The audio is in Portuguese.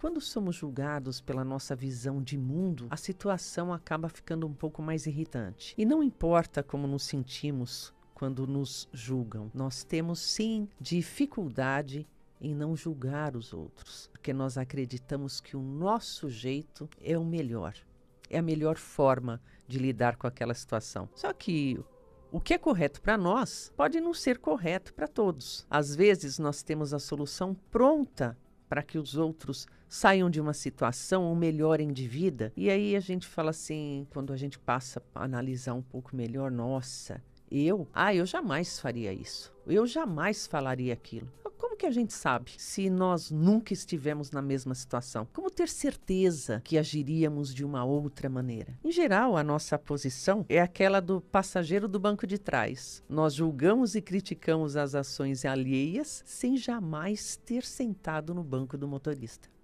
Quando somos julgados pela nossa visão de mundo, a situação acaba ficando um pouco mais irritante. E não importa como nos sentimos quando nos julgam, nós temos sim dificuldade em não julgar os outros, porque nós acreditamos que o nosso jeito é o melhor, é a melhor forma de lidar com aquela situação. Só que o que é correto para nós pode não ser correto para todos. Às vezes nós temos a solução pronta para que os outros saiam de uma situação ou melhorem de vida. E aí a gente fala assim, quando a gente passa a analisar um pouco melhor, nossa, eu, ah, eu jamais faria isso. Eu jamais falaria aquilo. Como que a gente sabe se nós nunca estivemos na mesma situação? Como ter certeza que agiríamos de uma outra maneira? Em geral, a nossa posição é aquela do passageiro do banco de trás. Nós julgamos e criticamos as ações alheias sem jamais ter sentado no banco do motorista.